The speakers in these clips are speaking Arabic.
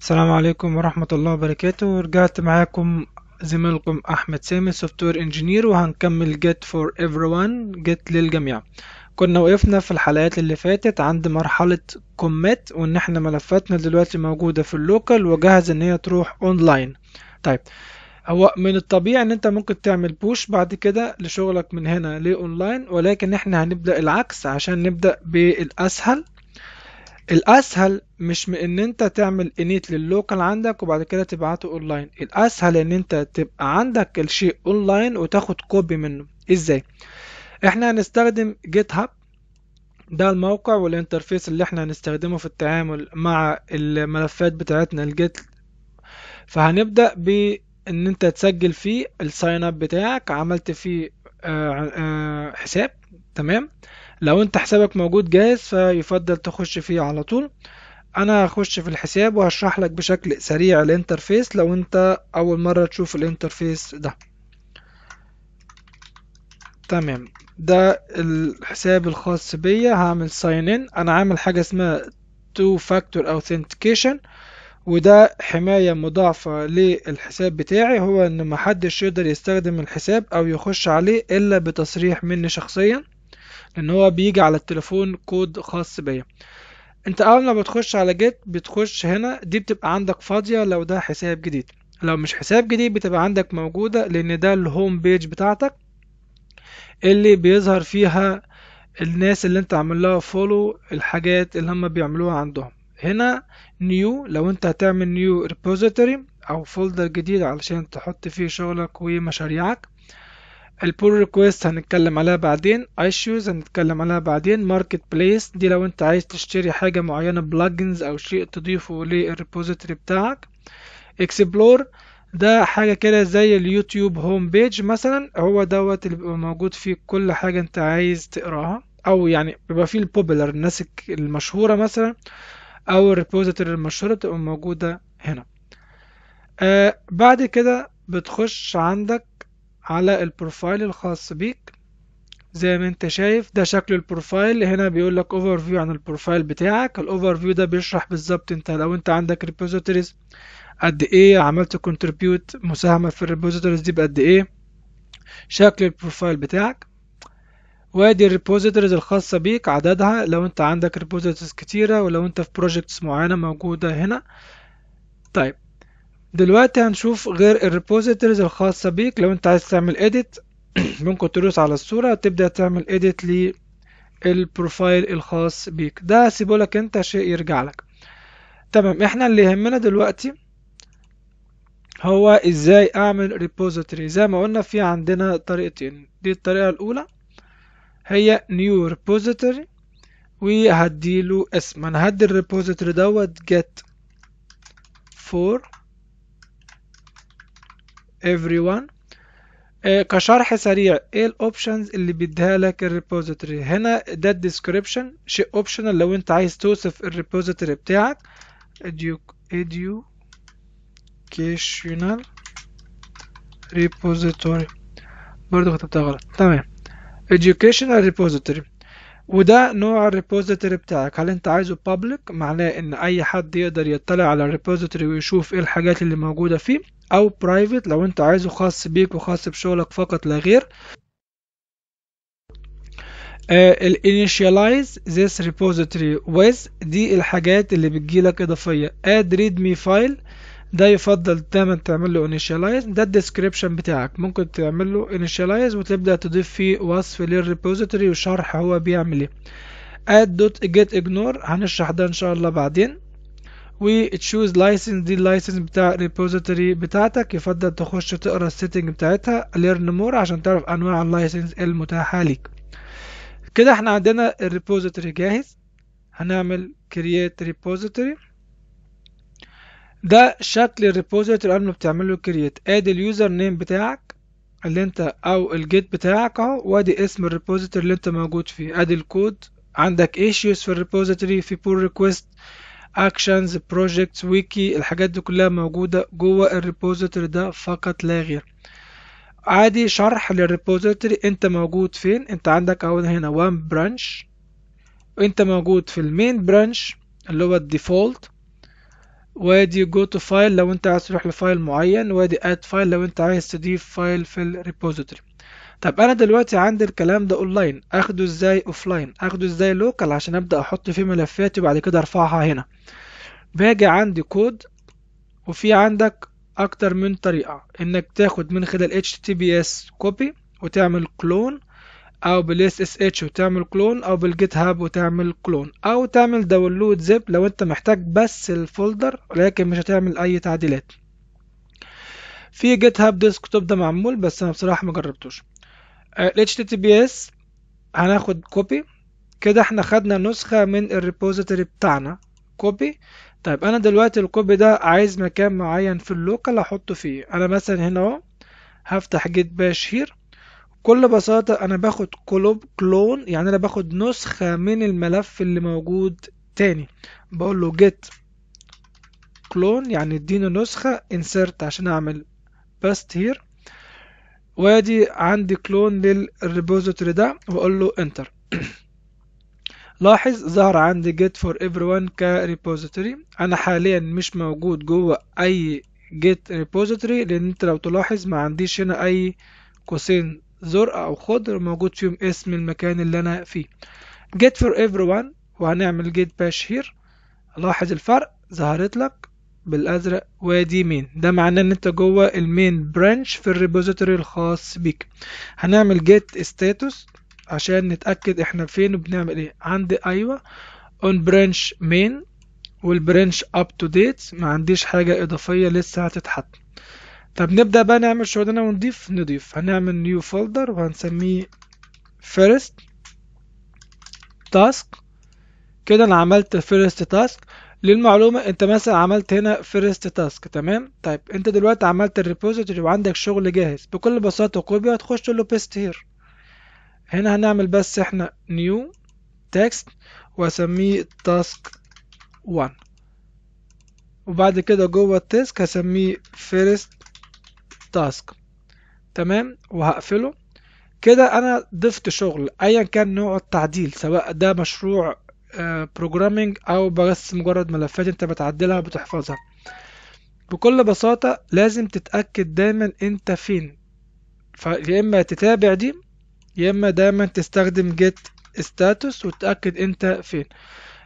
السلام عليكم ورحمة الله وبركاته ورجعت معاكم زميلكم أحمد سامي سوفت وير انجينير وهنكمل جيت فور everyone جيت للجميع كنا وقفنا في الحلقات اللي فاتت عند مرحلة كوميت وان احنا ملفاتنا دلوقتي موجودة في اللوكال وجاهزة ان هي تروح اونلاين طيب هو من الطبيعي ان انت ممكن تعمل بوش بعد كده لشغلك من هنا لاونلاين ولكن احنا هنبدأ العكس عشان نبدأ بالاسهل الاسهل مش من ان انت تعمل انيت لللوكال عندك وبعد كده تبعته اونلاين الاسهل ان انت تبقى عندك الشيء اونلاين وتاخد كوبي منه ازاي احنا هنستخدم جيت هاب ده الموقع والانترفيس اللي احنا هنستخدمه في التعامل مع الملفات بتاعتنا الجيت فهنبدأ بان انت تسجل فيه الساين اب بتاعك عملت فيه آه، آه، حساب تمام لو انت حسابك موجود جاهز فيفضل تخش فيه على طول انا هخش في الحساب وهشرح لك بشكل سريع الانترفيس لو انت اول مرة تشوف الانترفيس ده تمام ده الحساب الخاص بيا هعمل ساين ان انا عامل حاجة اسمها تو فاكتور اوثنتيكيشن وده حماية مضاعفة للحساب بتاعي هو ان محدش يقدر يستخدم الحساب او يخش عليه الا بتصريح مني شخصيا لان هو بيجي على التليفون كود خاص بيا انت اول ما بتخش على جيت بتخش هنا دي بتبقى عندك فاضية لو ده حساب جديد لو مش حساب جديد بتبقى عندك موجودة لان ده الهوم بيج بتاعتك اللي بيظهر فيها الناس اللي انت عامل لها فولو الحاجات اللي هم بيعملوها عندهم هنا نيو لو انت هتعمل نيو ريبوزيتوري او فولدر جديد علشان تحط فيه شغلك ومشاريعك البول ريكويست هنتكلم عليها بعدين ايشوز هنتكلم عليها بعدين ماركت بليس دي لو انت عايز تشتري حاجة معينة بلجنز او شيء تضيفه للريبوزيتوري بتاعك اكسبلور ده حاجة كده زي اليوتيوب هوم بيج مثلا هو دوت اللي بيبقى موجود فيه كل حاجة انت عايز تقراها او يعني بيبقى فيه البوبلر الناس المشهورة مثلا او الريبوزيتوري المشهورة بتبقى موجودة هنا آه بعد كده بتخش عندك على البروفايل الخاص بيك زي ما انت شايف ده شكل البروفايل هنا بيقول لك اوفر فيو عن البروفايل بتاعك الاوفر فيو ده بيشرح بالظبط انت لو انت عندك ريبوزيتوريز قد ايه عملت كونتريبيوت مساهمه في الريبوزيتوريز دي بقد ايه شكل البروفايل بتاعك وادي الريبوزيتوريز الخاصه بيك عددها لو انت عندك ريبوزيتوريز كتيره ولو انت في بروجيكتس معينه موجوده هنا طيب دلوقتي هنشوف غير الريبوزيتوريز الخاصة بيك لو انت عايز تعمل edit ممكن تدوس على الصورة تبدأ تعمل edit للبروفايل الخاص بيك ده لك انت شيء يرجع لك تمام احنا اللي يهمنا دلوقتي هو ازاي اعمل ريبوزيتوري زي ما قلنا في عندنا طريقتين دي الطريقة الاولى هي نيو ريبوزيتوري وهديله اسم انا هدي الريبوزيتوري دوت get for everyone uh, كشرح سريع ايه الاوبشنز اللي بيديها لك الريبوزيتوري هنا ده الديسكريبشن شيء اوبشنال لو انت عايز توصف الريبوزيتوري بتاعك educational repository برضه كتبتها غلط تمام educational repository وده نوع الريبوزيتوري بتاعك هل انت عايزه public معناه ان اي حد يقدر يطلع على الريبوزيتوري ويشوف ايه الحاجات اللي موجوده فيه او برايفت لو انت عايزه خاص بيك وخاص بشغلك فقط لا غير آه، ال initialize this repository with دي الحاجات اللي بتجيلك اضافيه add readme file ده يفضل دايما تعمل له initialize ده الديسكريبشن بتاعك ممكن تعمل له initialize وتبدا تضيف فيه وصف للريبوزيتوري وشرح هو بيعمل ايه add dot هنشرح ده ان شاء الله بعدين وتشوز لايسنس دي اللايسنس بتاع الريبوزيتوري بتاعتك يفضل تخش تقرا السيتنج بتاعتها ليرن مور عشان تعرف انواع اللايسنس المتاحه ليك كده احنا عندنا الريبوزيتوري جاهز هنعمل كرييت ريبوزيتوري ده شكل الريبوزيتوري قبل ما بتعمله كرييت ادي اليوزر نيم بتاعك اللي انت او الجيت بتاعك اهو وادي اسم الريبوزيتوري اللي انت موجود فيه ادي الكود عندك ايشوز في الريبوزيتوري في بول ريكويست اكشنز بروجكتس ويكي الحاجات دي كلها موجوده جوه الريبوزيتوري ده فقط لا غير عادي شرح للريبوزيتوري انت موجود فين انت عندك اهو هنا وان برانش وانت موجود في المين برانش اللي هو الديفولت وادي جو تو فايل لو انت عايز تروح لفايل معين وادي اد فايل لو انت عايز تضيف فايل في الريبوزيتوري طب انا دلوقتي عندي الكلام ده اونلاين اخده ازاي اوفلاين اخده ازاي لوكال عشان ابدا احط فيه ملفاتي وبعد كده ارفعها هنا باجي عندي كود وفي عندك اكتر من طريقة انك تاخد من خلال https كوبي وتعمل كلون او بالاس اس اتش وتعمل كلون او بالجيت هاب وتعمل كلون او تعمل داونلود زب لو انت محتاج بس الفولدر لكن مش هتعمل اي تعديلات في جيت هاب ديسكتوب ده معمول بس انا بصراحة مجربتوش ال آه، HTTPS هناخد كوبي كده احنا خدنا نسخة من الريبوزيتوري بتاعنا كوبي طيب انا دلوقتي الكوبي ده عايز مكان معين في اللوكال احطه فيه انا مثلا هنا اهو هفتح جيت باش هير بكل بساطة انا باخد كلوب كلون يعني انا باخد نسخة من الملف اللي موجود تاني بقول له جيت كلون يعني اديني نسخة insert عشان اعمل باست هير وادي عندي كلون للريبوزيتوري ده واقول له انتر لاحظ ظهر عندي جيت فور وان كريبوزيتوري انا حاليا مش موجود جوه اي جيت ريبوزيتوري لان انت لو تلاحظ ما عنديش هنا اي قوسين زرق او خضر موجود فيهم اسم المكان اللي انا فيه جيت فور وان وهنعمل جيت باش هير لاحظ الفرق ظهرت لك بالازرق وادي مين ده معناه ان انت جوه المين برانش في الريبوزيتوري الخاص بيك هنعمل جيت ستاتوس عشان نتاكد احنا فين وبنعمل ايه عندي ايوه اون برانش مين والبرانش اب تو ديت ما عنديش حاجه اضافيه لسه هتتحط طب نبدا بقى نعمل شغلنا ونضيف نضيف هنعمل نيو فولدر وهنسميه فيرست تاسك كده انا عملت فيرست تاسك للمعلومة انت مثلا عملت هنا فيرست تاسك تمام طيب انت دلوقتي عملت الريبوزيتوري وعندك شغل جاهز بكل بساطة كوبي هتخش تقول له بيست هير هنا هنعمل بس احنا نيو تكست واسميه تاسك 1 وبعد كده جوه التاسك هسميه فيرست تاسك تمام وهقفله كده انا ضفت شغل ايا كان نوع التعديل سواء ده مشروع بروجرامنج آه، او بس مجرد ملفات انت بتعدلها وبتحفظها بكل بساطة لازم تتأكد دايما انت فين فيا اما تتابع دي يا اما دايما تستخدم جيت ستاتوس وتتأكد انت فين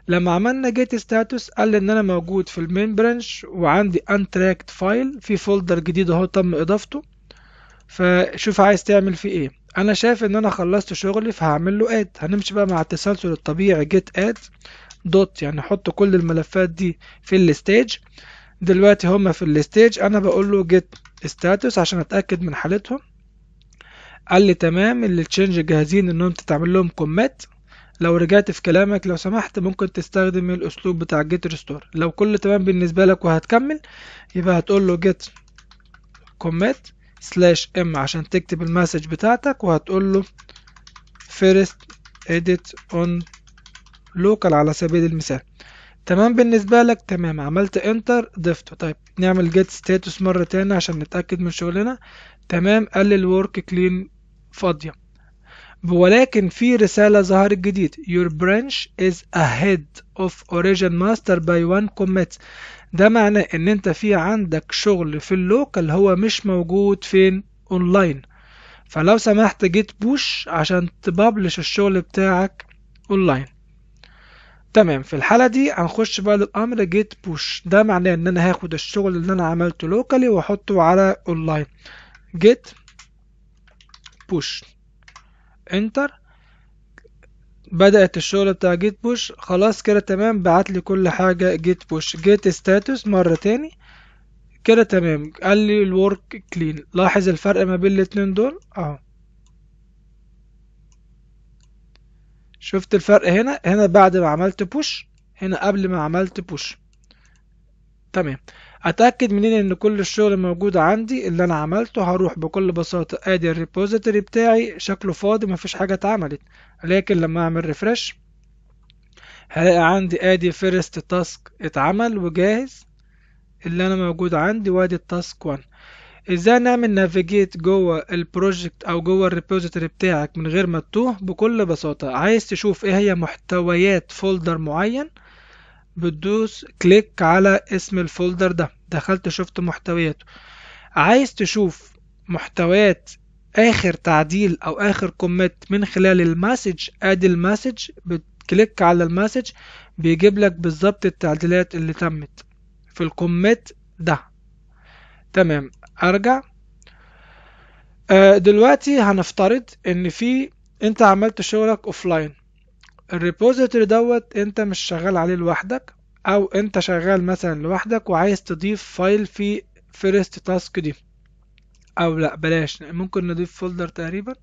لما عملنا جيت ستاتوس قال لي ان انا موجود في المين برانش وعندي انتراكت فايل في فولدر جديد اهو تم اضافته فشوف عايز تعمل فيه ايه انا شايف ان انا خلصت شغلي فهعمل له اد هنمشي بقى مع التسلسل الطبيعي جيت اد دوت يعني حط كل الملفات دي في الستيج دلوقتي هما في الستيج انا بقول له جيت ستاتوس عشان اتاكد من حالتهم قال لي تمام تشينج جاهزين انهم تتعمل لهم كوميت لو رجعت في كلامك لو سمحت ممكن تستخدم الاسلوب بتاع جيت ريستور لو كل تمام بالنسبه لك وهتكمل يبقى هتقول له جيت كوميت سلاش ام عشان تكتب المسج بتاعتك وهتقول له فيرست edit on local على سبيل المثال تمام بالنسبة لك تمام عملت انتر ضفته طيب نعمل جيت ستاتوس مرة تاني عشان نتأكد من شغلنا تمام قال لي الورك كلين فاضية ولكن في رسالة ظهرت جديد your branch is ahead of origin master by one commit ده معناه ان انت في عندك شغل في اللوكال هو مش موجود فين اونلاين فلو سمحت جيت بوش عشان تبابلش الشغل بتاعك اونلاين تمام في الحالة دي هنخش بقى للأمر جيت بوش ده معناه إن أنا هاخد الشغل اللي أنا عملته لوكالي وأحطه على أونلاين جيت بوش انتر بدأت الشغل بتاع جيت بوش خلاص كده تمام بعت لي كل حاجة جيت بوش جيت ستاتوس مرة تاني كده تمام قال لي الورك كلين لاحظ الفرق ما بين الاتنين دول اهو شفت الفرق هنا هنا بعد ما عملت بوش هنا قبل ما عملت بوش تمام اتاكد منين ان كل الشغل موجود عندي اللي انا عملته هروح بكل بساطه ادي الريبوزيتوري بتاعي شكله فاضي مفيش حاجه اتعملت لكن لما اعمل ريفرش هلاقي عندي ادي فيرست تاسك اتعمل وجاهز اللي انا موجود عندي وادي التاسك 1 ازاي نعمل نافيجيت جوه البروجكت او جوه الريبوزيتوري بتاعك من غير ما تتوه بكل بساطه عايز تشوف ايه هي محتويات فولدر معين بتدوس كليك على اسم الفولدر ده دخلت شفت محتوياته عايز تشوف محتويات اخر تعديل او اخر كوميت من خلال المسج ادي المسج بتكليك على المسج بيجيب لك بالظبط التعديلات اللي تمت في الكوميت ده تمام ارجع آه، دلوقتي هنفترض ان في انت عملت شغلك اوفلاين الريبوزيتوري دوت انت مش شغال عليه لوحدك او انت شغال مثلا لوحدك وعايز تضيف فايل في فيرست تاسك دي او لا بلاش ممكن نضيف فولدر تقريبا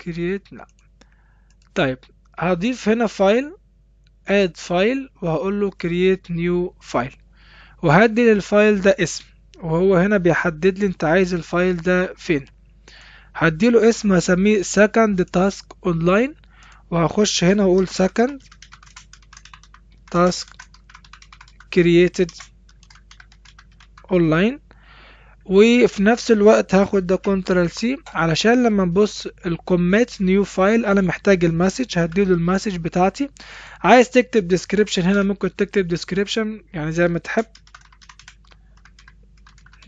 كرييت لا طيب هضيف هنا فايل اد فايل وهقول له كرييت نيو فايل وهدي للفايل ده اسم وهو هنا بيحدد لي انت عايز الفايل ده فين هديله اسم هسميه سكند تاسك اونلاين وهخش هنا واقول second task created online وفي نفس الوقت هاخد ده ctrl سي علشان لما نبص الكوميت نيو فايل انا محتاج المسج هديله المسج بتاعتي عايز تكتب ديسكريبشن هنا ممكن تكتب ديسكريبشن يعني زي ما تحب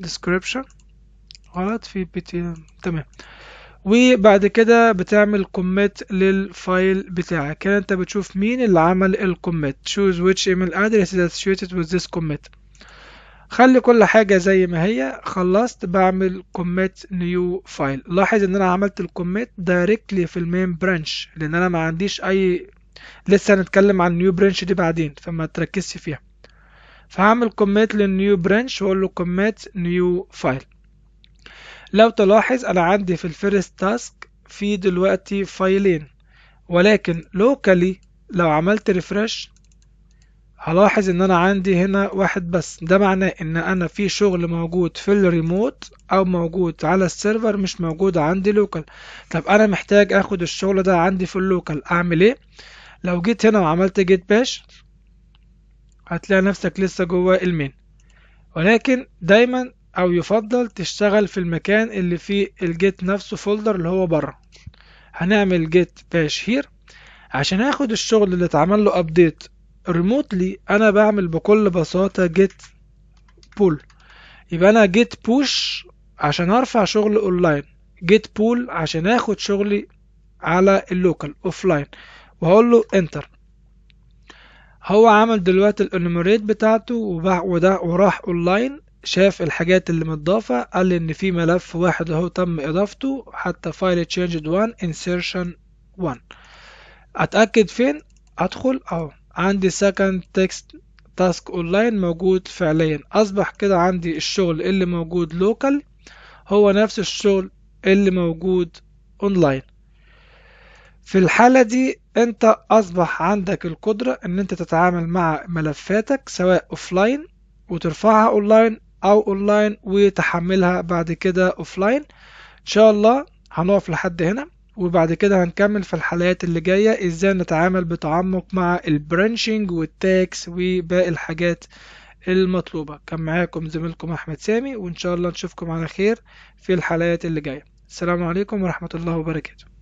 ديسكريبشن غلط في بي تي تمام وبعد كده بتعمل كوميت للفايل بتاعك هنا انت بتشوف مين اللي عمل الكوميت choose which email address is associated with this commit خلي كل حاجة زي ما هي خلصت بعمل كوميت نيو فايل لاحظ ان انا عملت الكوميت دايركتلي في المين برانش لان انا ما عنديش اي لسه هنتكلم عن النيو برانش دي بعدين فما تركزش فيها فهعمل كوميت للنيو برانش واقول له كوميت نيو فايل لو تلاحظ انا عندي في الفيرست تاسك في دلوقتي فايلين ولكن لوكالي لو عملت ريفرش هلاحظ ان انا عندي هنا واحد بس ده معناه ان انا في شغل موجود في الريموت او موجود على السيرفر مش موجود عندي لوكال طب انا محتاج اخد الشغل ده عندي في اللوكال اعمل ايه لو جيت هنا وعملت جيت باش هتلاقي نفسك لسه جوه المين ولكن دايما او يفضل تشتغل في المكان اللي فيه الجيت نفسه فولدر اللي هو بره هنعمل جيت هير عشان اخد الشغل اللي اتعمل له ابديت ريموتلي انا بعمل بكل بساطة جيت بول يبقى انا جيت بوش عشان ارفع شغل اونلاين جيت بول عشان اخد شغلي على اللوكال اوفلاين وهقول له انتر هو عمل دلوقتي الانوميريت بتاعته وبع... وده وراح اونلاين شاف الحاجات اللي متضافة قال لي ان في ملف واحد اهو تم اضافته حتى فايل changed 1 insertion 1 اتأكد فين ادخل اهو عندي second text task online موجود فعليا اصبح كده عندي الشغل اللي موجود local هو نفس الشغل اللي موجود اونلاين في الحالة دي انت اصبح عندك القدرة ان انت تتعامل مع ملفاتك سواء اوفلاين وترفعها اونلاين او اونلاين وتحملها بعد كده اوفلاين ان شاء الله هنقف لحد هنا وبعد كده هنكمل في الحلقات اللي جاية ازاي نتعامل بتعمق مع البرانشنج والتاكس وباقي الحاجات المطلوبة كان معاكم زميلكم احمد سامي وان شاء الله نشوفكم على خير في الحلقات اللي جاية السلام عليكم ورحمة الله وبركاته